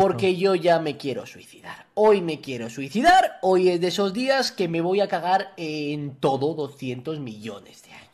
Porque yo ya me quiero suicidar. Hoy me quiero suicidar. Hoy es de esos días que me voy a cagar en todo 200 millones de años.